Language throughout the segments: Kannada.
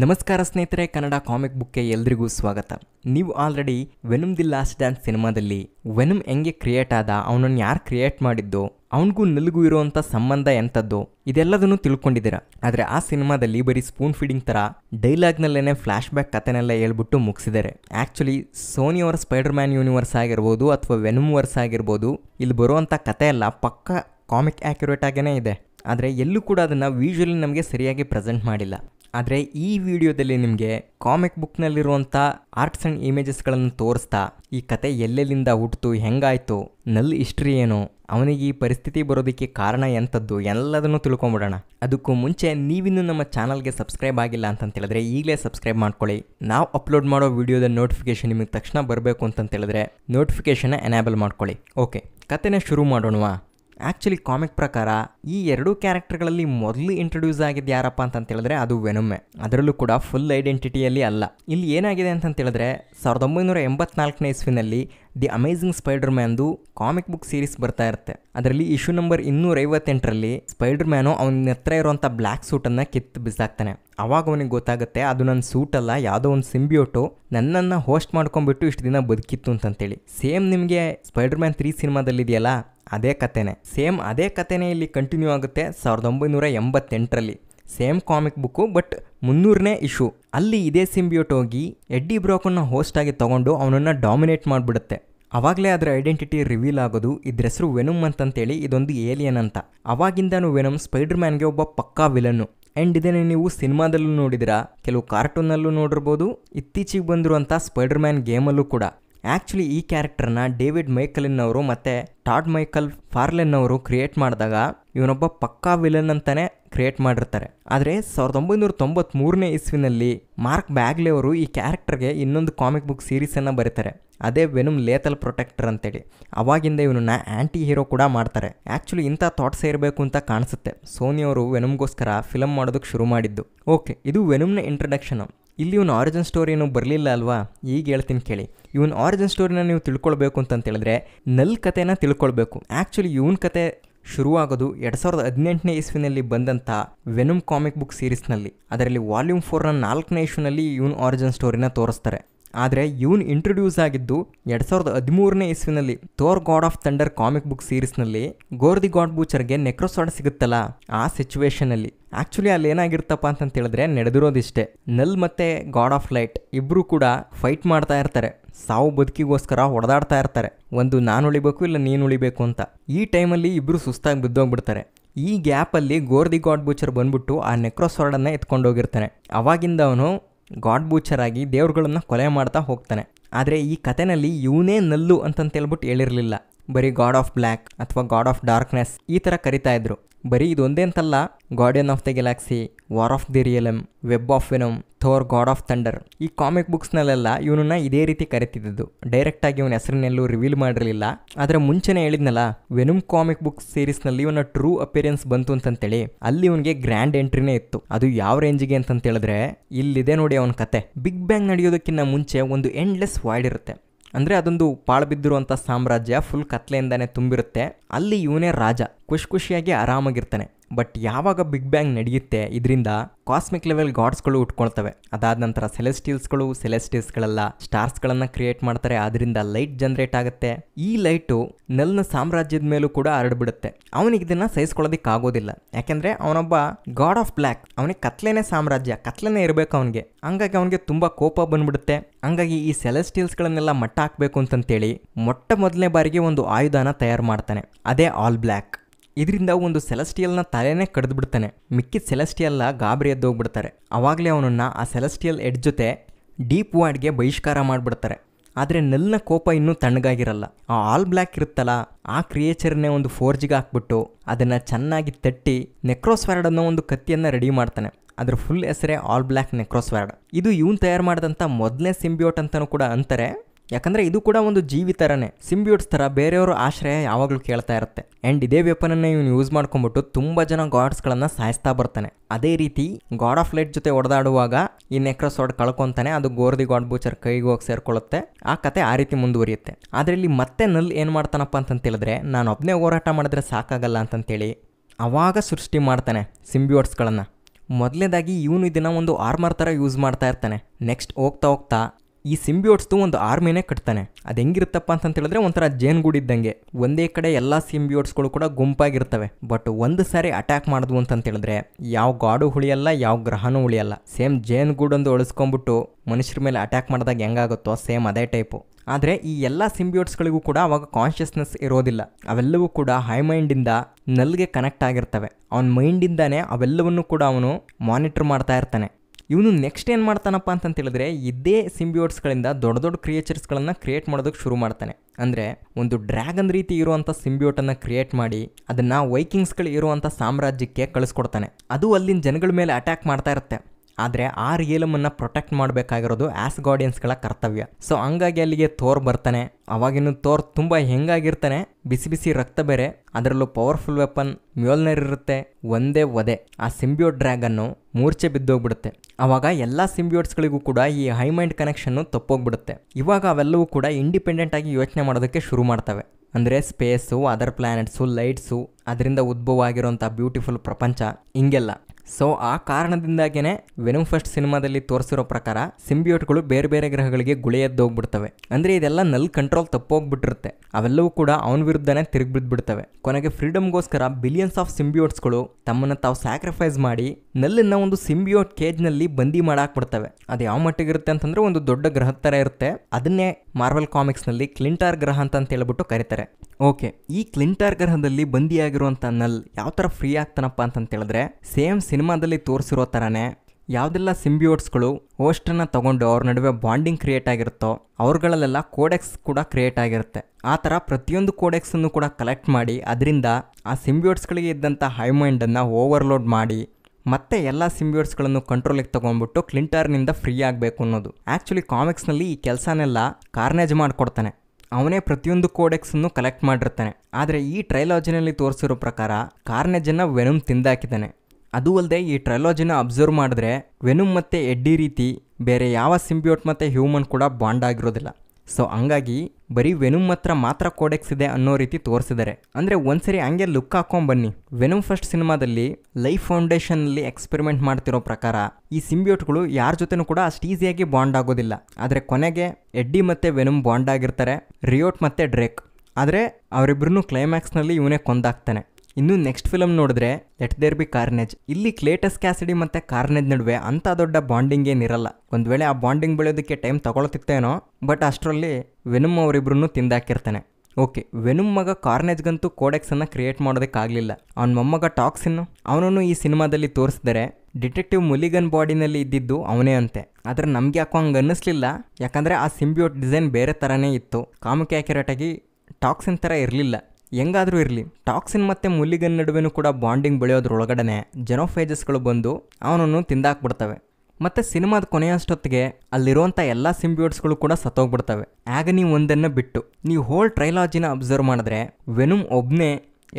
ನಮಸ್ಕಾರ ಸ್ನೇಹಿತರೆ ಕನ್ನಡ ಕಾಮಿಕ್ ಬುಕ್ಗೆ ಎಲ್ರಿಗೂ ಸ್ವಾಗತ ನೀವು already Venom the last dance ಸಿನಿಮಾದಲ್ಲಿ ವೆನಮ್ ಹೆಂಗೆ ಕ್ರಿಯೇಟ್ ಆದ ಅವನನ್ನು ಯಾರು ಕ್ರಿಯೇಟ್ ಮಾಡಿದ್ದು ಅವನಿಗೂ ನಲುಗು ಇರುವಂಥ ಸಂಬಂಧ ಎಂಥದ್ದು ಇದೆಲ್ಲದನ್ನು ತಿಳ್ಕೊಂಡಿದ್ದೀರಾ ಆದರೆ ಆ ಸಿನಿಮಾದಲ್ಲಿ ಬರೀ ಸ್ಪೂನ್ ಫೀಡಿಂಗ್ ಥರ ಡೈಲಾಗ್ನಲ್ಲೇ ಫ್ಲ್ಯಾಶ್ ಬ್ಯಾಕ್ ಕಥೆನೆಲ್ಲ ಹೇಳ್ಬಿಟ್ಟು ಮುಗಿಸಿದ್ದಾರೆ ಆ್ಯಕ್ಚುಲಿ ಸೋನಿ ಅವರ ಸ್ಪೈಡರ್ ಮ್ಯಾನ್ ಯೂನಿವರ್ಸ್ ಆಗಿರ್ಬೋದು ಅಥವಾ ವೆನಮ್ ವರ್ಸ್ ಆಗಿರ್ಬೋದು ಇಲ್ಲಿ ಬರುವಂಥ ಕತೆ ಎಲ್ಲ ಪಕ್ಕ ಕಾಮಿಕ್ ಆ್ಯಕ್ಯುರೇಟ್ ಆಗೇನೇ ಇದೆ ಆದರೆ ಎಲ್ಲೂ ಕೂಡ ಅದನ್ನು ವಿಜುವಲಿ ನಮಗೆ ಸರಿಯಾಗಿ ಪ್ರೆಸೆಂಟ್ ಮಾಡಿಲ್ಲ ಆದರೆ ಈ ವಿಡಿಯೋದಲ್ಲಿ ನಿಮಗೆ ಕಾಮಿಕ್ ಬುಕ್ನಲ್ಲಿರುವಂಥ ಆರ್ಟ್ಸ್ ಆ್ಯಂಡ್ ಇಮೇಜಸ್ಗಳನ್ನು ತೋರಿಸ್ತಾ ಈ ಕತೆ ಎಲ್ಲೆಲ್ಲಿಂದ ಹುಟ್ಟಿತು ಹೆಂಗಾಯಿತು ನಲ್ಲಿ ಹಿಸ್ಟ್ರಿ ಏನು ಅವನಿಗೆ ಈ ಪರಿಸ್ಥಿತಿ ಬರೋದಕ್ಕೆ ಕಾರಣ ಎಂಥದ್ದು ಎಲ್ಲದನ್ನು ತಿಳ್ಕೊಂಬಿಡೋಣ ಅದಕ್ಕೂ ಮುಂಚೆ ನೀವಿನ್ನೂ ನಮ್ಮ ಚಾನಲ್ಗೆ ಸಬ್ಸ್ಕ್ರೈಬ್ ಆಗಿಲ್ಲ ಅಂತಂತೇಳಿದ್ರೆ ಈಗಲೇ ಸಬ್ಸ್ಕ್ರೈಬ್ ಮಾಡ್ಕೊಳ್ಳಿ ನಾವು ಅಪ್ಲೋಡ್ ಮಾಡೋ ವಿಡಿಯೋದ ನೋಟಿಫಿಕೇಷನ್ ನಿಮಗೆ ತಕ್ಷಣ ಬರಬೇಕು ಅಂತಂತೇಳಿದ್ರೆ ನೋಟಿಫಿಕೇಷನ್ನ ಎನೇಬಲ್ ಮಾಡ್ಕೊಳ್ಳಿ ಓಕೆ ಕತೆನ ಶುರು ಮಾಡೋಣವಾ ಆ್ಯಕ್ಚುಲಿ ಕಾಮಿಕ್ ಪ್ರಕಾರ ಈ ಎರಡೂ ಕ್ಯಾರೆಕ್ಟರ್ಗಳಲ್ಲಿ ಮೊದಲು ಇಂಟ್ರೊಡ್ಯೂಸ್ ಆಗಿದ್ದು ಯಾರಪ್ಪ ಅಂತ ಹೇಳಿದ್ರೆ ಅದು ವೆನೊಮ್ಮೆ ಅದರಲ್ಲೂ ಕೂಡ ಫುಲ್ ಐಡೆಂಟಿಟಿಯಲ್ಲಿ ಅಲ್ಲ ಇಲ್ಲಿ ಏನಾಗಿದೆ ಅಂತ ಹೇಳಿದ್ರೆ ಸಾವಿರದ ಒಂಬೈನೂರ ಎಂಬತ್ನಾಲ್ಕನೇ ಇಸ್ವಿನಲ್ಲಿ ದಿ ಅಮೇಝಿಂಗ್ ಸ್ಪೈಡರ್ ಮ್ಯಾನ್ದು ಕಾಮಿಕ್ ಬುಕ್ ಸೀರೀಸ್ ಬರ್ತಾ ಇರುತ್ತೆ ಅದರಲ್ಲಿ ಇಶ್ಯೂ ನಂಬರ್ ಐವತ್ತೆಂಟರಲ್ಲಿ ಸ್ಪೈಡರ್ ಮ್ಯಾನು ಅವನ ಹತ್ರ ಇರುವಂಥ ಬ್ಲ್ಯಾಕ್ ಸೂಟನ್ನು ಕಿತ್ತು ಬಿಸಾಕ್ತಾನೆ ಅವಾಗ ಅವನಿಗೆ ಗೊತ್ತಾಗುತ್ತೆ ಅದು ನನ್ನ ಸೂಟಲ್ಲ ಯಾವುದೋ ಒಂದು ಸಿಂಬಿಯೋಟು ನನ್ನನ್ನು ಹೋಸ್ಟ್ ಮಾಡ್ಕೊಂಡ್ಬಿಟ್ಟು ಇಷ್ಟು ದಿನ ಬದುಕಿತ್ತು ಅಂತಂತೇಳಿ ಸೇಮ್ ನಿಮಗೆ ಸ್ಪೈಡರ್ ಮ್ಯಾನ್ ತ್ರೀ ಸಿನಿಮಾದಲ್ಲಿದೆಯಲ್ಲ ಅದೇ ಕಥೆನೇ ಸೇಮ್ ಅದೇ ಕಥೆನೇ ಇಲ್ಲಿ ಕಂಟಿನ್ಯೂ ಆಗುತ್ತೆ ಸಾವಿರದ ಒಂಬೈನೂರ ಎಂಬತ್ತೆಂಟರಲ್ಲಿ ಸೇಮ್ ಕಾಮಿಕ್ ಬುಕ್ಕು ಬಟ್ ಮುನ್ನೂರನೇ ಇಶ್ಯೂ ಅಲ್ಲಿ ಇದೇ ಸಿಂಬಿಯೋಟ್ ಹೋಗಿ ಎಡ್ಡಿ ಬ್ರೋಕನ್ನ ಹೋಸ್ಟ್ ಆಗಿ ತೊಗೊಂಡು ಅವನನ್ನು ಡಾಮಿನೇಟ್ ಮಾಡಿಬಿಡುತ್ತೆ ಅವಾಗಲೇ ಅದರ ಐಡೆಂಟಿಟಿ ರಿವೀಲ್ ಆಗೋದು ಇದ್ರ ಹೆಸರು ವೆನುಮ್ ಅಂತಂತೇಳಿ ಇದೊಂದು ಏಲಿಯನ್ ಅಂತ ಅವಾಗಿಂದನೂ ವೆನಮ್ ಸ್ಪೈಡರ್ ಮ್ಯಾನ್ಗೆ ಒಬ್ಬ ಪಕ್ಕಾ ವಿಲನ್ನು ಆ್ಯಂಡ್ ಇದನ್ನೇ ನೀವು ಸಿನಿಮಾದಲ್ಲೂ ನೋಡಿದಿರಾ ಕೆಲವು ಕಾರ್ಟೂನಲ್ಲೂ ನೋಡಿರ್ಬೋದು ಇತ್ತೀಚೆಗೆ ಬಂದಿರುವಂಥ ಸ್ಪೈಡರ್ ಮ್ಯಾನ್ ಗೇಮಲ್ಲೂ ಕೂಡ ಆ್ಯಕ್ಚುಲಿ ಈ ಕ್ಯಾರೆಕ್ಟರ್ನ ಡೇವಿಡ್ ಮೈಕಲಿನ್ ಅವರು ಮತ್ತು ಟಾಡ್ ಮೈಕಲ್ ಫಾರ್ಲೆನ್ ಅವರು ಕ್ರಿಯೇಟ್ ಮಾಡಿದಾಗ ಇವನೊಬ್ಬ ಪಕ್ಕಾ ವಿಲನ್ ಅಂತಾನೆ ಕ್ರಿಯೇಟ್ ಮಾಡಿರ್ತಾರೆ ಆದರೆ ಸಾವಿರದ ಒಂಬೈನೂರ ಮೂರನೇ ಇಸ್ವಿನಲ್ಲಿ ಮಾರ್ಕ್ ಬ್ಯಾಗ್ಲೆ ಅವರು ಈ ಕ್ಯಾರೆಕ್ಟರ್ಗೆ ಇನ್ನೊಂದು ಕಾಮಿಕ್ ಬುಕ್ ಸೀರೀಸನ್ನು ಬರೀತಾರೆ ಅದೇ ವೆನುಮ್ ಲೇತಲ್ ಪ್ರೊಟೆಕ್ಟರ್ ಅಂತೇಳಿ ಅವಾಗಿಂದ ಇವನನ್ನ ಆ್ಯಂಟಿ ಹೀರೋ ಕೂಡ ಮಾಡ್ತಾರೆ ಆ್ಯಕ್ಚುಲಿ ಇಂಥ ಥಾಟ್ಸ್ ಇರಬೇಕು ಅಂತ ಕಾಣಿಸುತ್ತೆ ಸೋನಿ ಅವರು ವೆನುಮ್ಗೋಸ್ಕರ ಫಿಲಮ್ ಮಾಡೋದಕ್ಕೆ ಶುರು ಮಾಡಿದ್ದು ಓಕೆ ಇದು ವೆನುಮ್ನ ಇಂಟ್ರಡಕ್ಷನು ಇಲ್ಲಿ ಇವನು ಆರಿಜಿನ್ ಸ್ಟೋರಿ ಏನೂ ಬರಲಿಲ್ಲ ಅಲ್ವಾ ಈಗ ಹೇಳ್ತೀನಿ ಕೇಳಿ ಇವನ್ ಆರಿಜಿನ್ ಸ್ಟೋರಿನ ನೀವು ತಿಳ್ಕೊಳ್ಬೇಕು ಅಂತ ಹೇಳಿದ್ರೆ ನಲ್ ಕಥೆನ ತಿಳ್ಕೊಳ್ಬೇಕು ಆ್ಯಕ್ಚುಲಿ ಇವನ್ ಕತೆ ಶುರುವಾಗೋದು ಎರಡು ಸಾವಿರದ ಹದಿನೆಂಟನೇ ಇಸ್ವಿನಲ್ಲಿ ಬಂದಂಥ ವೆನುಮ್ ಕಾಮಿಕ್ ಬುಕ್ ಸೀರೀಸ್ನಲ್ಲಿ ಅದರಲ್ಲಿ ವಾಲ್ಯೂಮ್ ಫೋರ್ನ ನಾಲ್ಕನೇ ಇಶ್ಯೂನಲ್ಲಿ ಇವನ್ ಆರಿಜಿನ್ ಸ್ಟೋರಿನ ತೋರಿಸ್ತಾರೆ ಆದರೆ ಇವನ್ ಇಂಟ್ರೊಡ್ಯೂಸ್ ಆಗಿದ್ದು ಎರಡು ಸಾವಿರದ ಹದಿಮೂರನೇ ಇಸ್ವಿನಲ್ಲಿ Thor God of Thunder comic book ಸೀರೀಸ್ನಲ್ಲಿ ದಿ ಗಾಡ್ ಬೂಚರ್ಗೆ ನೆಕ್ರೋಸಾಡ್ ಸಿಗುತ್ತಲ್ಲ ಆ ಅಲ್ಲಿ ಆ್ಯಕ್ಚುಲಿ ಅಲ್ಲಿ ಏನಾಗಿರ್ತಪ್ಪ ಅಂತ ಹೇಳಿದ್ರೆ ನಡೆದಿರೋದಿಷ್ಟೇ ನಲ್ ಮತ್ತು ಗಾಡ್ ಆಫ್ ಲೈಟ್ ಇಬ್ಬರು ಕೂಡ ಫೈಟ್ ಮಾಡ್ತಾ ಇರ್ತಾರೆ ಸಾವು ಬದುಕಿಗೋಸ್ಕರ ಹೊಡೆದಾಡ್ತಾ ಇರ್ತಾರೆ ಒಂದು ನಾನು ಉಳಿಬೇಕು ಇಲ್ಲ ನೀನು ಉಳಿಬೇಕು ಅಂತ ಈ ಟೈಮಲ್ಲಿ ಇಬ್ಬರು ಸುಸ್ತಾಗಿ ಬಿದ್ದೋಗ್ಬಿಡ್ತಾರೆ ಈ ಗ್ಯಾಪಲ್ಲಿ ಗೋರ್ದಿ ಗಾಡ್ ಬೂಚರ್ ಬಂದ್ಬಿಟ್ಟು ಆ ನೆಕ್ರೋಸ್ವರ್ಡನ್ನು ಎತ್ಕೊಂಡೋಗಿರ್ತಾನೆ ಅವಾಗಿಂದ ಅವನು ಗಾಡ್ ಬೂಚರ್ ಆಗಿ ದೇವ್ರುಗಳನ್ನು ಕೊಲೆ ಮಾಡ್ತಾ ಹೋಗ್ತಾನೆ ಆದರೆ ಈ ಕಥೆನಲ್ಲಿ ಇವನೇ ನಲ್ಲು ಅಂತಂತೇಳ್ಬಿಟ್ಟು ಹೇಳಿರಲಿಲ್ಲ ಬರೀ ಗಾಡ್ ಆಫ್ ಬ್ಲ್ಯಾಕ್ ಅಥವಾ ಗಾಡ್ ಆಫ್ ಡಾರ್ಕ್ನೆಸ್ ಈ ಥರ ಕರಿತಾ ಇದ್ರು ಬರೀ ಇದೊಂದೇ ಅಂತಲ್ಲ Guardian of the Galaxy War of the Realm Web of Venom Thor God of Thunder ಈ ಕಾಮಿಕ್ ಬುಕ್ಸ್ನಲ್ಲೆಲ್ಲ ಇವನನ್ನ ಇದೇ ರೀತಿ ಡೈರೆಕ್ಟ್ ಆಗಿ ಇವನ ಹೆಸರನ್ನೆಲ್ಲೂ ರಿವೀಲ್ ಮಾಡಿರಲಿಲ್ಲ ಆದರೆ ಮುಂಚೆನೆ ಹೇಳಿದ್ನಲ್ಲ ವೆನುಮ್ ಕಾಮಿಕ್ ಸೀರೀಸ್ ಸೀರೀಸ್ನಲ್ಲಿ ಇವನ ಟ್ರೂ ಅಪಿಯರೆನ್ಸ್ ಬಂತು ಅಂತಂತೇಳಿ ಅಲ್ಲಿ ಇವನಿಗೆ ಗ್ರ್ಯಾಂಡ್ ಎಂಟ್ರಿನೇ ಇತ್ತು ಅದು ಯಾವ ರೇಂಜ್ಗೆ ಅಂತಂತ ಹೇಳಿದ್ರೆ ಇಲ್ಲಿದೆ ನೋಡಿ ಅವನ ಕತೆ ಬಿಗ್ ಬ್ಯಾಂಗ್ ನಡೆಯೋದಕ್ಕಿಂತ ಮುಂಚೆ ಒಂದು ಎಂಡ್ಲೆಸ್ ವಾಯ್ಡ್ ಇರುತ್ತೆ ಅಂದರೆ ಅದೊಂದು ಬಿದ್ದಿರುವಂಥ ಸಾಮ್ರಾಜ್ಯ ಫುಲ್ ಕತ್ಲೆಯಿಂದನೇ ತುಂಬಿರುತ್ತೆ ಅಲ್ಲಿ ಇವನೇ ರಾಜ ಖುಷಿ ಖುಷಿಯಾಗಿ ಆರಾಮಾಗಿರ್ತಾನೆ ಬಟ್ ಯಾವಾಗ ಬಿಗ್ ಬ್ಯಾಂಗ್ ನಡೆಯುತ್ತೆ ಇದರಿಂದ ಕಾಸ್ಮಿಕ್ ಲೆವೆಲ್ ಗಾಡ್ಸ್ಗಳು ಉಟ್ಕೊಳ್ತವೆ ಅದಾದ ನಂತರ ಸೆಲೆಸ್ಟಿಯಲ್ಸ್ಗಳು ಸೆಲೆಸ್ಟಿಯಲ್ಸ್ಗಳೆಲ್ಲ ಸ್ಟಾರ್ಸ್ಗಳನ್ನು ಕ್ರಿಯೇಟ್ ಮಾಡ್ತಾರೆ ಅದರಿಂದ ಲೈಟ್ ಜನರೇಟ್ ಆಗುತ್ತೆ ಈ ಲೈಟು ನೆಲ್ನ ಸಾಮ್ರಾಜ್ಯದ ಮೇಲೂ ಕೂಡ ಹರಡ್ಬಿಡುತ್ತೆ ಅವನಿಗೆ ಇದನ್ನ ಸಹಿಸ್ಕೊಳ್ಳೋದಕ್ಕೆ ಆಗೋದಿಲ್ಲ ಯಾಕೆಂದ್ರೆ ಅವನೊಬ್ಬ ಗಾಡ್ ಆಫ್ ಬ್ಲ್ಯಾಕ್ ಅವನಿಗೆ ಕತ್ಲೇನೆ ಸಾಮ್ರಾಜ್ಯ ಕತ್ಲೇನೆ ಇರಬೇಕು ಅವನಿಗೆ ಹಂಗಾಗಿ ಅವನಿಗೆ ತುಂಬಾ ಕೋಪ ಬಂದ್ಬಿಡುತ್ತೆ ಹಂಗಾಗಿ ಈ ಸೆಲೆಸ್ಟಿಯಲ್ಸ್ಗಳನ್ನೆಲ್ಲ ಮಟ್ಟ ಹಾಕಬೇಕು ಅಂತಂತೇಳಿ ಮೊಟ್ಟ ಮೊದಲನೇ ಬಾರಿಗೆ ಒಂದು ಆಯುಧನ ತಯಾರು ಮಾಡ್ತಾನೆ ಅದೇ ಆಲ್ ಬ್ಲ್ಯಾಕ್ ಇದರಿಂದ ಒಂದು ಸೆಲೆಸ್ಟಿಯಲ್ನ ತಲೆನೇ ಕಡ್ದು ಬಿಡ್ತಾನೆ ಮಿಕ್ಕಿದ ಸೆಲೆಸ್ಟಿಯಲ್ಲ ಗಾಬರಿ ಎದ್ದೋಗ್ಬಿಡ್ತಾರೆ ಅವಾಗಲೇ ಅವನನ್ನು ಆ ಸೆಲೆಸ್ಟಿಯಲ್ ಎಡ್ ಜೊತೆ ಡೀಪ್ ವಾರ್ಡ್ಗೆ ಬಹಿಷ್ಕಾರ ಮಾಡಿಬಿಡ್ತಾರೆ ಆದರೆ ನೆಲ್ನ ಕೋಪ ಇನ್ನೂ ತಣ್ಣಗಾಗಿರಲ್ಲ ಆ ಆಲ್ ಬ್ಲ್ಯಾಕ್ ಇರುತ್ತಲ್ಲ ಆ ಕ್ರಿಯೇಚರ್ನೇ ಒಂದು ಫೋರ್ಜಿಗೆ ಹಾಕ್ಬಿಟ್ಟು ಅದನ್ನು ಚೆನ್ನಾಗಿ ತಟ್ಟಿ ನೆಕ್ರೋಸ್ವ್ಯಾರ್ಡ್ ಅನ್ನೋ ಒಂದು ಕತ್ತಿಯನ್ನು ರೆಡಿ ಮಾಡ್ತಾನೆ ಅದರ ಫುಲ್ ಹೆಸರೇ ಆಲ್ ಬ್ಲ್ಯಾಕ್ ನೆಕ್ರೋಸ್ವ್ಯಾರ್ಡ್ ಇದು ಇವನು ತಯಾರು ಮಾಡಿದಂಥ ಮೊದಲನೇ ಸಿಂಬಿಯೋಟ್ ಅಂತಲೂ ಕೂಡ ಅಂತಾರೆ ಯಾಕಂದರೆ ಇದು ಕೂಡ ಒಂದು ಜೀವಿ ಥರನೇ ಸಿಂಬ್ಯೂಟ್ಸ್ ಥರ ಬೇರೆಯವರು ಆಶ್ರಯ ಯಾವಾಗಲೂ ಕೇಳ್ತಾ ಇರುತ್ತೆ ಆ್ಯಂಡ್ ಇದೇ ವೆಪನನ್ನು ಇವನು ಯೂಸ್ ಮಾಡ್ಕೊಂಡ್ಬಿಟ್ಟು ತುಂಬ ಜನ ಗಾಡ್ಸ್ಗಳನ್ನು ಸಾಯಿಸ್ತಾ ಬರ್ತಾನೆ ಅದೇ ರೀತಿ ಗಾಡ್ ಆಫ್ ಲೈಟ್ ಜೊತೆ ಒಡೆದಾಡುವಾಗ ಈ ನೆಕ್ರಸ್ ಹೊಡ್ ಕಳ್ಕೊತಾನೆ ಅದು ಗೋರ್ದಿ ಗಾಡ್ ಬೂಚರ್ ಕೈಗೆ ಹೋಗಿ ಸೇರ್ಕೊಳ್ಳುತ್ತೆ ಆ ಕತೆ ಆ ರೀತಿ ಮುಂದುವರಿಯುತ್ತೆ ಆದರೆ ಇಲ್ಲಿ ಮತ್ತೆ ನಲ್ ಏನು ಮಾಡ್ತಾನಪ್ಪ ಅಂತಂತ ಹೇಳಿದ್ರೆ ನಾನು ಒಬ್ನೇ ಹೋರಾಟ ಮಾಡಿದ್ರೆ ಸಾಕಾಗಲ್ಲ ಅಂತಂತೇಳಿ ಅವಾಗ ಸೃಷ್ಟಿ ಮಾಡ್ತಾನೆ ಸಿಂಬ್ಯೂಟ್ಸ್ಗಳನ್ನು ಮೊದಲನೇದಾಗಿ ಇವನು ಇದನ್ನು ಒಂದು ಆರ್ಮರ್ ಥರ ಯೂಸ್ ಮಾಡ್ತಾ ಇರ್ತಾನೆ ನೆಕ್ಸ್ಟ್ ಹೋಗ್ತಾ ಹೋಗ್ತಾ ಈ ಸಿಂಬಿಯೋಟ್ಸ್ದು ಒಂದು ಆರ್ಮಿನೇ ಕಟ್ತಾನೆ ಅದು ಹೆಂಗಿರುತ್ತಪ್ಪ ಅಂತ ಹೇಳಿದ್ರೆ ಒಂಥರ ಇದ್ದಂಗೆ ಒಂದೇ ಕಡೆ ಎಲ್ಲ ಸಿಂಬಿಯೋಟ್ಸ್ಗಳು ಕೂಡ ಗುಂಪಾಗಿರ್ತವೆ ಬಟ್ ಒಂದು ಸಾರಿ ಅಟ್ಯಾಕ್ ಮಾಡಿದ್ವು ಅಂತ ಹೇಳಿದ್ರೆ ಯಾವ ಗಾಡು ಉಳಿಯಲ್ಲ ಯಾವ ಗ್ರಹನೂ ಉಳಿಯಲ್ಲ ಸೇಮ್ ಜೇನುಗೂಡೊಂದು ಉಳಿಸ್ಕೊಂಡ್ಬಿಟ್ಟು ಮನುಷ್ಯರ ಮೇಲೆ ಅಟ್ಯಾಕ್ ಮಾಡಿದಾಗ ಹೆಂಗಾಗುತ್ತೋ ಸೇಮ್ ಅದೇ ಟೈಪು ಆದರೆ ಈ ಎಲ್ಲ ಸಿಂಬಿಯೋಟ್ಸ್ಗಳಿಗೂ ಕೂಡ ಅವಾಗ ಕಾನ್ಷಿಯಸ್ನೆಸ್ ಇರೋದಿಲ್ಲ ಅವೆಲ್ಲವೂ ಕೂಡ ಹೈ ಮೈಂಡಿಂದ ನಲ್ಗೆ ಕನೆಕ್ಟ್ ಆಗಿರ್ತವೆ ಅವನ ಮೈಂಡಿಂದಾನೇ ಅವೆಲ್ಲವನ್ನೂ ಕೂಡ ಅವನು ಮಾನಿಟರ್ ಮಾಡ್ತಾ ಇರ್ತಾನೆ ಇವನು ನೆಕ್ಸ್ಟ್ ಏನು ಮಾಡ್ತಾನಪ್ಪ ಅಂತ ಇದೇ ಸಿಂಬಿಯೋಟ್ಸ್ಗಳಿಂದ ದೊಡ್ಡ ದೊಡ್ಡ ಕ್ರಿಯೇಚರ್ಸ್ಗಳನ್ನು ಕ್ರಿಯೇಟ್ ಮಾಡೋದಕ್ಕೆ ಶುರು ಮಾಡ್ತಾನೆ ಅಂದರೆ ಒಂದು ಡ್ರ್ಯಾಗನ್ ರೀತಿ ಇರುವಂಥ ಸಿಂಬಿಯೋಟನ್ನು ಕ್ರಿಯೇಟ್ ಮಾಡಿ ಅದನ್ನು ವೈಕಿಂಗ್ಸ್ಗಳು ಇರುವಂಥ ಸಾಮ್ರಾಜ್ಯಕ್ಕೆ ಕಳಿಸ್ಕೊಡ್ತಾನೆ ಅದು ಅಲ್ಲಿನ ಜನಗಳ ಮೇಲೆ ಅಟ್ಯಾಕ್ ಮಾಡ್ತಾ ಇರುತ್ತೆ ಆದರೆ ಆ ರಿಯಲಮನ್ನು ಪ್ರೊಟೆಕ್ಟ್ ಮಾಡಬೇಕಾಗಿರೋದು ಆ್ಯಸ್ ಗಾರ್ಡಿಯನ್ಸ್ಗಳ ಕರ್ತವ್ಯ ಸೊ ಹಂಗಾಗಿ ಅಲ್ಲಿಗೆ ತೋರ್ ಬರ್ತಾನೆ ಅವಾಗಿನ ತೋರ್ ತುಂಬ ಹೆಂಗಾಗಿರ್ತಾನೆ ಬಿಸಿ ಬಿಸಿ ರಕ್ತ ಬೇರೆ ಅದರಲ್ಲೂ ಪವರ್ಫುಲ್ ವೆಪನ್ ಮ್ಯೋಲ್ನರ್ ಇರುತ್ತೆ ಒಂದೇ ಒದೆ ಆ ಸಿಂಬಿಯೋ ಡ್ರ್ಯಾಗನ್ನು ಮೂರ್ಛೆ ಬಿದ್ದೋಗ್ಬಿಡುತ್ತೆ ಅವಾಗ ಎಲ್ಲ ಸಿಂಬಿಯೋಟ್ಸ್ಗಳಿಗೂ ಕೂಡ ಈ ಹೈ ಮೈಂಡ್ ಕನೆಕ್ಷನ್ನು ತಪ್ಪೋಗ್ಬಿಡುತ್ತೆ ಇವಾಗ ಅವೆಲ್ಲವೂ ಕೂಡ ಇಂಡಿಪೆಂಡೆಂಟ್ ಆಗಿ ಯೋಚನೆ ಮಾಡೋದಕ್ಕೆ ಶುರು ಮಾಡ್ತವೆ ಅಂದರೆ ಸ್ಪೇಸು ಅದರ್ ಪ್ಲ್ಯಾನೆಟ್ಸು ಲೈಟ್ಸು ಅದರಿಂದ ಉದ್ಭವ ಆಗಿರೋಂಥ ಬ್ಯೂಟಿಫುಲ್ ಪ್ರಪಂಚ ಹಿಂಗೆಲ್ಲ ಸೊ ಆ ಕಾರಣದಿಂದಾಗಿಯೇ ವೆನಮ್ ಫಸ್ಟ್ ಸಿನಿಮಾದಲ್ಲಿ ತೋರಿಸಿರೋ ಪ್ರಕಾರ ಸಿಂಬಿಯೋಟ್ಗಳು ಬೇರೆ ಬೇರೆ ಗ್ರಹಗಳಿಗೆ ಗುಳೆ ಎದ್ದೋಗ್ಬಿಡ್ತವೆ ಅಂದರೆ ಇದೆಲ್ಲ ನಲ್ ಕಂಟ್ರೋಲ್ ತಪ್ಪೋಗ್ಬಿಟ್ಟಿರುತ್ತೆ ಅವೆಲ್ಲವೂ ಕೂಡ ಅವನ ವಿರುದ್ಧನೇ ತಿರುಗಿಬಿದ್ಬಿಡ್ತವೆ ಕೊನೆಗೆ ಫ್ರೀಡಮ್ಗೋಸ್ಕರ ಬಿಲಿಯನ್ಸ್ ಆಫ್ ಸಿಂಬಿಯೋಟ್ಸ್ಗಳು ತಮ್ಮನ್ನು ತಾವು ಸ್ಯಾಕ್ರಿಫೈಸ್ ಮಾಡಿ ನಲ್ಲಿನ ಒಂದು ಸಿಂಬಿಯೋಟ್ ಕೇಜ್ನಲ್ಲಿ ಬಂದಿ ಮಾಡಾಕ್ಬಿಡ್ತವೆ ಅದು ಯಾವ ಮಟ್ಟಿಗೆ ಇರುತ್ತೆ ಅಂತಂದ್ರೆ ಒಂದು ದೊಡ್ಡ ಗ್ರಹ ಥರ ಇರುತ್ತೆ ಅದನ್ನೇ ಮಾರ್ವೆಲ್ ಕಾಮಿಕ್ಸ್ನಲ್ಲಿ ಕ್ಲಿಂಟಾರ್ ಗ್ರಹ ಅಂತ ಅಂತ ಹೇಳ್ಬಿಟ್ಟು ಕರೀತಾರೆ ಓಕೆ ಈ ಕ್ಲಿಂಟಾರ್ ಗ್ರಹದಲ್ಲಿ ಬಂದಿಯಾಗಿರುವಂಥ ನಲ್ ಯಾವ ಥರ ಫ್ರೀ ಆಗ್ತಾನಪ್ಪ ಅಂತ ಹೇಳಿದ್ರೆ ಸೇಮ್ ಸಿನಿಮಾದಲ್ಲಿ ತೋರಿಸಿರೋ ಥರನೇ ಯಾವುದೆಲ್ಲ ಸಿಂಬಿಯೋಟ್ಸ್ಗಳು ಹೋಸ್ಟನ್ನು ತಗೊಂಡು ಅವ್ರ ನಡುವೆ ಬಾಂಡಿಂಗ್ ಕ್ರಿಯೇಟ್ ಆಗಿರುತ್ತೋ ಅವ್ರಗಳಲ್ಲೆಲ್ಲ ಕೋಡೆಕ್ಸ್ ಕೂಡ ಕ್ರಿಯೇಟ್ ಆಗಿರುತ್ತೆ ಆ ಥರ ಪ್ರತಿಯೊಂದು ಕೋಡೆಕ್ಸನ್ನು ಕೂಡ ಕಲೆಕ್ಟ್ ಮಾಡಿ ಅದರಿಂದ ಆ ಸಿಂಬಿಯೋಟ್ಸ್ಗಳಿಗೆ ಇದ್ದಂಥ ಮೈಂಡನ್ನು ಓವರ್ಲೋಡ್ ಮಾಡಿ ಮತ್ತೆ ಎಲ್ಲ ಸಿಂಬಿಯೋಟ್ಸ್ಗಳನ್ನು ಕಂಟ್ರೋಲಿಗೆ ತಗೊಂಡ್ಬಿಟ್ಟು ಕ್ಲಿಂಟರ್ನಿಂದ ಫ್ರೀ ಆಗಬೇಕು ಅನ್ನೋದು ಆ್ಯಕ್ಚುಲಿ ಕಾಮಿಕ್ಸ್ನಲ್ಲಿ ಈ ಕೆಲಸನೆಲ್ಲ ಕಾರ್ನೇಜ್ ಮಾಡಿಕೊಡ್ತಾನೆ ಅವನೇ ಪ್ರತಿಯೊಂದು ಕೋಡೆಕ್ಸನ್ನು ಕಲೆಕ್ಟ್ ಮಾಡಿರ್ತಾನೆ ಆದರೆ ಈ ಟ್ರೈಲಾಜಿನಲ್ಲಿ ತೋರಿಸಿರೋ ಪ್ರಕಾರ ಕಾರ್ನೇಜನ್ನು ವೆನುಮ್ ತಿಂದಾಕಿದ್ದಾನೆ ಅದೂ ಅಲ್ಲದೆ ಈ ಟ್ರೈಲಾಜಿನ ಅಬ್ಸರ್ವ್ ಮಾಡಿದ್ರೆ ವೆನುಮ್ ಮತ್ತು ಎಡ್ಡಿ ರೀತಿ ಬೇರೆ ಯಾವ ಸಿಂಬಿಯೋಟ್ ಮತ್ತು ಹ್ಯೂಮನ್ ಕೂಡ ಬಾಂಡ್ ಆಗಿರೋದಿಲ್ಲ ಸೊ ಹಂಗಾಗಿ ಬರೀ ವೆನುಮ್ ಹತ್ರ ಮಾತ್ರ ಕೋಡೆಕ್ಸ್ ಇದೆ ಅನ್ನೋ ರೀತಿ ತೋರಿಸಿದ್ದಾರೆ ಅಂದರೆ ಒಂದ್ಸರಿ ಹಂಗೆ ಲುಕ್ ಹಾಕೊಂಬನ್ನಿ ವೆನುಮ್ ಫಸ್ಟ್ ಸಿನಿಮಾದಲ್ಲಿ ಲೈಫ್ ಫೌಂಡೇಶನಲ್ಲಿ ಎಕ್ಸ್ಪೆರಿಮೆಂಟ್ ಮಾಡ್ತಿರೋ ಪ್ರಕಾರ ಈ ಸಿಂಬಿಯೋಟ್ಗಳು ಯಾರ ಜೊತೆನೂ ಕೂಡ ಅಷ್ಟು ಈಸಿಯಾಗಿ ಬಾಂಡ್ ಆಗೋದಿಲ್ಲ ಆದರೆ ಕೊನೆಗೆ ಎಡ್ಡಿ ಮತ್ತು ವೆನುಮ್ ಬಾಂಡ್ ಆಗಿರ್ತಾರೆ ರಿಯೋಟ್ ಮತ್ತು ಡ್ರೇಕ್ ಆದರೆ ಅವರಿಬ್ಬರನ್ನು ಕ್ಲೈಮ್ಯಾಕ್ಸ್ನಲ್ಲಿ ಇವನೇ ಕೊಂದಾಗ್ತಾನೆ ಇನ್ನು ನೆಕ್ಸ್ಟ್ ಫಿಲಮ್ ನೋಡಿದ್ರೆ ಲೆಟ್ ದೇರ್ ಬಿ ಕಾರ್ನೇಜ್ ಇಲ್ಲಿ ಕ್ಲೇಟಸ್ ಕ್ಯಾಸಿಡಿ ಮತ್ತೆ ಕಾರ್ನೇಜ್ ನಡುವೆ ಅಂತ ದೊಡ್ಡ ಬಾಂಡಿಂಗ್ ಏನಿರಲ್ಲ ಒಂದ್ ವೇಳೆ ಆ ಬಾಂಡಿಂಗ್ ಬೆಳೆಯೋದಕ್ಕೆ ಟೈಮ್ ತಗೊಳತಿತ್ತೇನೋ ಬಟ್ ಅಷ್ಟರಲ್ಲಿ ವೆನುಮ್ ಅವರಿಬ್ರು ತಿಂದಾಕಿರ್ತಾನೆ ಓಕೆ ವೆನುಮ್ ಮಗ ಕಾರ್ನೇಜ್ಗಂತೂ ಅನ್ನ ಕ್ರಿಯೇಟ್ ಮಾಡೋದಕ್ಕಾಗಲಿಲ್ಲ ಅವ್ನ ಮೊಮ್ಮಗ ಟಾಕ್ಸಿನ್ ಅವನನ್ನು ಈ ಸಿನಿಮಾದಲ್ಲಿ ತೋರಿಸಿದರೆ ಡಿಟೆಕ್ಟಿವ್ ಮುಲಿಗನ್ ಬಾಡಿನಲ್ಲಿ ಇದ್ದಿದ್ದು ಅವನೇ ಅಂತೆ ಆದರೆ ನಮ್ಗೆ ಯಾಕೋ ಹಂಗೆ ಅನ್ನಿಸ್ಲಿಲ್ಲ ಯಾಕಂದರೆ ಆ ಸಿಂಬಿಯೋಟ್ ಡಿಸೈನ್ ಬೇರೆ ಥರನೇ ಇತ್ತು ಕಾಮಿಕ್ ಆಕ್ಯುರೇಟಾಗಿ ಟಾಕ್ಸಿನ್ ಥರ ಇರಲಿಲ್ಲ ಹೆಂಗಾದರೂ ಇರಲಿ ಟಾಕ್ಸಿನ್ ಮತ್ತು ಮುಲ್ಲಿಗನ್ ನಡುವೆನೂ ಕೂಡ ಬಾಂಡಿಂಗ್ ಬೆಳೆಯೋದ್ರೊಳಗಡೆ ಜನೋಫೇಜಸ್ಗಳು ಬಂದು ಅವನನ್ನು ತಿಂದಾಕ್ಬಿಡ್ತವೆ ಮತ್ತು ಸಿನಿಮಾದ ಕೊನೆಯಷ್ಟೊತ್ತಿಗೆ ಅಲ್ಲಿರುವಂಥ ಎಲ್ಲ ಸಿಂಬಿಯೋಟ್ಸ್ಗಳು ಕೂಡ ಸತ್ತೋಗ್ಬಿಡ್ತವೆ ಆಗ ನೀವು ಒಂದನ್ನು ಬಿಟ್ಟು ನೀವು ಹೋಲ್ ಟ್ರೈಲಾಜಿನ ಅಬ್ಸರ್ವ್ ಮಾಡಿದ್ರೆ ವೆನುಮ್ ಒಬ್ಬನೇ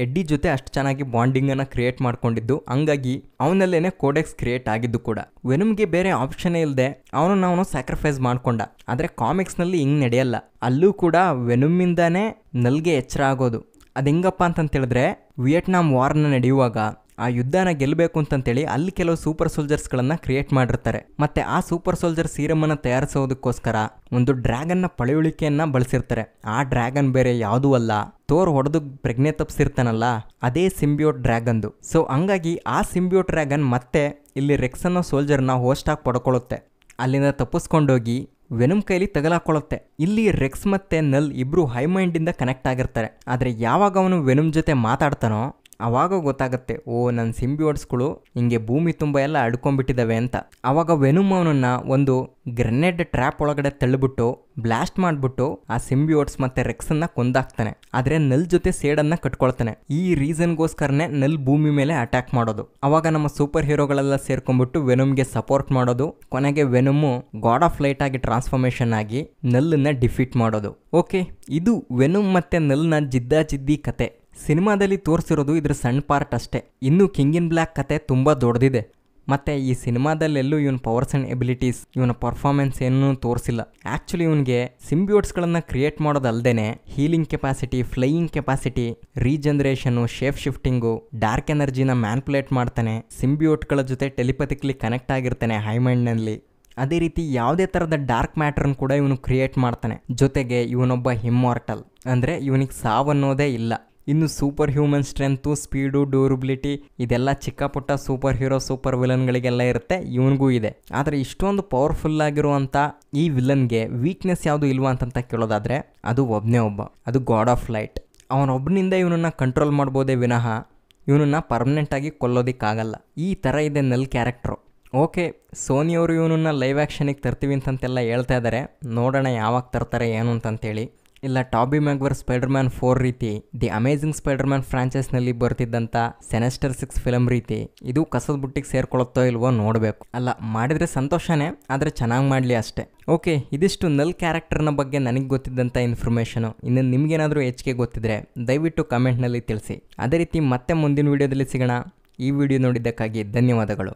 ಎಡ್ಡಿ ಜೊತೆ ಅಷ್ಟು ಚೆನ್ನಾಗಿ ಬಾಂಡಿಂಗನ್ನು ಕ್ರಿಯೇಟ್ ಮಾಡ್ಕೊಂಡಿದ್ದು ಹಂಗಾಗಿ ಅವನಲ್ಲೇನೆ ಕೋಡೆಕ್ಸ್ ಕ್ರಿಯೇಟ್ ಆಗಿದ್ದು ಕೂಡ ವೆನುಮ್ಗೆ ಬೇರೆ ಆಪ್ಷನೇ ಇಲ್ಲದೆ ಅವನು ಅವನು ಸ್ಯಾಕ್ರಿಫೈಸ್ ಮಾಡಿಕೊಂಡ ಆದರೆ ಕಾಮಿಕ್ಸ್ನಲ್ಲಿ ಹಿಂಗೆ ನಡೆಯಲ್ಲ ಅಲ್ಲೂ ಕೂಡ ವೆನುಮ್ಮಿಂದನೇ ನಲ್ಗೆ ಎಚ್ಚರ ಆಗೋದು ಅದು ಹೆಂಗಪ್ಪ ಹೇಳಿದ್ರೆ ವಿಯೆಟ್ನಾಂ ವಾರ್ನ ನಡೆಯುವಾಗ ಆ ಯುದ್ಧನ ಗೆಲ್ಲಬೇಕು ಅಂತಂತೇಳಿ ಅಲ್ಲಿ ಕೆಲವು ಸೂಪರ್ ಸೋಲ್ಜರ್ಸ್ಗಳನ್ನು ಕ್ರಿಯೇಟ್ ಮಾಡಿರ್ತಾರೆ ಮತ್ತೆ ಆ ಸೂಪರ್ ಸೋಲ್ಜರ್ ಸೀರಮನ್ನು ತಯಾರಿಸೋದಕ್ಕೋಸ್ಕರ ಒಂದು ಡ್ರ್ಯಾಗನ್ನ ಪಳೆಯುಳಿಕೆಯನ್ನು ಬಳಸಿರ್ತಾರೆ ಆ ಡ್ರ್ಯಾಗನ್ ಬೇರೆ ಯಾವುದೂ ಅಲ್ಲ ತೋರ್ ಹೊಡೆದು ಪ್ರಜ್ಞೆ ತಪ್ಪಿಸಿರ್ತಾನಲ್ಲ ಅದೇ ಸಿಂಬಿಯೋಟ್ ಡ್ರ್ಯಾಗನ್ದು ಸೊ ಹಂಗಾಗಿ ಆ ಸಿಂಬಿಯೋ ಡ್ರ್ಯಾಗನ್ ಮತ್ತೆ ಇಲ್ಲಿ ರೆಕ್ಸನ್ನೋ ಸೋಲ್ಜರ್ನ ಹೋಸ್ಟ್ ಆಗಿ ಪಡ್ಕೊಳ್ಳುತ್ತೆ ಅಲ್ಲಿಂದ ತಪ್ಪಿಸ್ಕೊಂಡೋಗಿ ವೆನಮ್ ಕೈಲಿ ತಗಲಾಕೊಳ್ಳುತ್ತೆ ಇಲ್ಲಿ ರೆಕ್ಸ್ ಮತ್ತೆ ನಲ್ ಇಬ್ರು ಹೈಮೈಂಡಿಂದ ಇಂದ ಕನೆಕ್ಟ್ ಆಗಿರ್ತಾರೆ ಆದ್ರೆ ಯಾವಾಗ ಅವನು ವೆನಮ್ ಜೊತೆ ಮಾತಾಡ್ತಾನೋ ಅವಾಗ ಗೊತ್ತಾಗುತ್ತೆ ಓ ನನ್ನ ಸಿಂಬಿಯೋಡ್ಸ್ಗಳು ಹಿಂಗೆ ಭೂಮಿ ತುಂಬ ಎಲ್ಲ ಅಡ್ಕೊಂಡ್ಬಿಟ್ಟಿದ್ದಾವೆ ಅಂತ ಆವಾಗ ವೆನುಮ್ ಅವನನ್ನ ಒಂದು ಗ್ರೆನೇಡ್ ಟ್ರ್ಯಾಪ್ ಒಳಗಡೆ ತಳ್ಳಿಬಿಟ್ಟು ಬ್ಲಾಸ್ಟ್ ಮಾಡಿಬಿಟ್ಟು ಆ ಸಿಂಬಿಯೋಡ್ಸ್ ಮತ್ತೆ ರೆಕ್ಸನ್ನ ಕೊಂದಾಕ್ತಾನೆ ಆದರೆ ನೆಲ್ ಜೊತೆ ಸೇಡನ್ನು ಕಟ್ಕೊಳ್ತಾನೆ ಈ ರೀಸನ್ಗೋಸ್ಕರನೇ ನೆಲ್ ಭೂಮಿ ಮೇಲೆ ಅಟ್ಯಾಕ್ ಮಾಡೋದು ಅವಾಗ ನಮ್ಮ ಸೂಪರ್ ಹೀರೋಗಳೆಲ್ಲ ಸೇರ್ಕೊಂಡ್ಬಿಟ್ಟು ವೆನುಮ್ಗೆ ಸಪೋರ್ಟ್ ಮಾಡೋದು ಕೊನೆಗೆ ವೆನುಮು ಗಾಡ್ ಆಫ್ ಲೈಟ್ ಆಗಿ ಟ್ರಾನ್ಸ್ಫಾರ್ಮೇಷನ್ ಆಗಿ ನಲ್ಲನ್ನ ಡಿಫೀಟ್ ಮಾಡೋದು ಓಕೆ ಇದು ವೆನುಮ್ ಮತ್ತೆ ನೆಲ್ನ ಜಿದ್ದಾಜಿದ್ದಿ ಕತೆ ಸಿನಿಮಾದಲ್ಲಿ ತೋರಿಸಿರೋದು ಇದ್ರ ಸಣ್ಣ ಪಾರ್ಟ್ ಅಷ್ಟೇ ಇನ್ನು ಕಿಂಗ್ ಇನ್ ಬ್ಲ್ಯಾಕ್ ಕತೆ ತುಂಬ ದೊಡ್ಡದಿದೆ ಮತ್ತು ಈ ಸಿನಿಮಾದಲ್ಲೆಲ್ಲೂ ಇವನ ಪವರ್ಸ್ ಆ್ಯಂಡ್ ಎಬಿಲಿಟೀಸ್ ಇವನ ಪರ್ಫಾರ್ಮೆನ್ಸ್ ಏನೂ ತೋರಿಸಿಲ್ಲ ಆ್ಯಕ್ಚುಲಿ ಇವನಿಗೆ ಸಿಂಬಿಯೋಟ್ಸ್ಗಳನ್ನು ಕ್ರಿಯೇಟ್ ಮಾಡೋದಲ್ಲದೆ healing capacity flying capacity regeneration shape shifting dark ಎನರ್ಜಿನ ಮ್ಯಾನ್ಪುಲೇಟ್ ಮಾಡ್ತಾನೆ ಸಿಂಬಿಯೋಟ್ಗಳ ಜೊತೆ ಟೆಲಿಪತಿಕ್ಲಿ ಕನೆಕ್ಟ್ ಆಗಿರ್ತಾನೆ ಹೈಮೈಂಡ್ನಲ್ಲಿ ಅದೇ ರೀತಿ ಯಾವುದೇ ಥರದ ಡಾರ್ಕ್ ಮ್ಯಾಟ್ರನ್ನು ಕೂಡ ಇವನು ಕ್ರಿಯೇಟ್ ಮಾಡ್ತಾನೆ ಜೊತೆಗೆ ಇವನೊಬ್ಬ ಹಿಮ್ಮಾರ್ಟಲ್ ಅಂದರೆ ಇವನಿಗೆ ಸಾವನ್ನೋದೇ ಇಲ್ಲ ಇನ್ನು superhuman strength speed durability ಇದೆಲ್ಲ ಚಿಕ್ಕ ಪುಟ್ಟ ಸೂಪರ್ ಹೀರೋ ಸೂಪರ್ ವಿಲನ್ಗಳಿಗೆಲ್ಲ ಇರುತ್ತೆ ಇವನಿಗೂ ಇದೆ ಆದರೆ ಇಷ್ಟೊಂದು ಪವರ್ಫುಲ್ ಆಗಿರುವಂಥ ಈ ವಿಲನ್ಗೆ ವೀಕ್ನೆಸ್ ಯಾವುದು ಇಲ್ವಾ ಅಂತಂತ ಕೇಳೋದಾದರೆ ಅದು ಒಬ್ಬನೇ ಒಬ್ಬ ಅದು ಗಾಡ್ ಆಫ್ ಲೈಟ್ ಅವನೊಬ್ಬನಿಂದ ಇವನನ್ನು ಕಂಟ್ರೋಲ್ ಮಾಡ್ಬೋದೇ ವಿನಃ ಇವನನ್ನು ಪರ್ಮನೆಂಟಾಗಿ ಕೊಲ್ಲೋದಕ್ಕಾಗಲ್ಲ ಈ ಥರ ಇದೆ ನಲ್ ಕ್ಯಾರೆಕ್ಟ್ರು ಓಕೆ ಸೋನಿಯವರು ಇವನನ್ನು ಲೈವ್ ಆ್ಯಕ್ಷನಿಗೆ ತರ್ತೀವಿ ಅಂತಂತೆಲ್ಲ ಹೇಳ್ತಾ ಇದ್ದಾರೆ ನೋಡೋಣ ಯಾವಾಗ ತರ್ತಾರೆ ಏನು ಅಂತಂತೇಳಿ ಇಲ್ಲ ಟಾಬಿ ಮ್ಯಾಗ್ವರ್ ಸ್ಪೈಡರ್ ಫೋರ್ ರೀತಿ ದಿ ಅಮೇಝಿಂಗ್ ಸ್ಪೈಡರ್ ಫ್ರಾಂಚೈಸ್ನಲ್ಲಿ ಬರ್ತಿದ್ದಂಥ ಸೆನೆಸ್ಟರ್ ಸಿಕ್ಸ್ ಫಿಲಮ್ ರೀತಿ ಇದು ಕಸದ ಬುಟ್ಟಿಗೆ ಸೇರ್ಕೊಳ್ಳುತ್ತೋ ಇಲ್ವೋ ನೋಡಬೇಕು ಅಲ್ಲ ಮಾಡಿದರೆ ಸಂತೋಷನೇ ಆದರೆ ಚೆನ್ನಾಗಿ ಮಾಡಲಿ ಅಷ್ಟೇ ಓಕೆ ಇದಿಷ್ಟು ನಲ್ ಕ್ಯಾರೆಕ್ಟರ್ನ ಬಗ್ಗೆ ನನಗೆ ಗೊತ್ತಿದ್ದಂಥ ಇನ್ಫಾರ್ಮೇಷನು ಇನ್ನು ನಿಮಗೇನಾದರೂ ಹೆಚ್ಚಿಗೆ ಗೊತ್ತಿದ್ರೆ ದಯವಿಟ್ಟು ಕಮೆಂಟ್ನಲ್ಲಿ ತಿಳಿಸಿ ಅದೇ ರೀತಿ ಮತ್ತೆ ಮುಂದಿನ ವೀಡಿಯೋದಲ್ಲಿ ಸಿಗೋಣ ಈ ವಿಡಿಯೋ ನೋಡಿದ್ದಕ್ಕಾಗಿ ಧನ್ಯವಾದಗಳು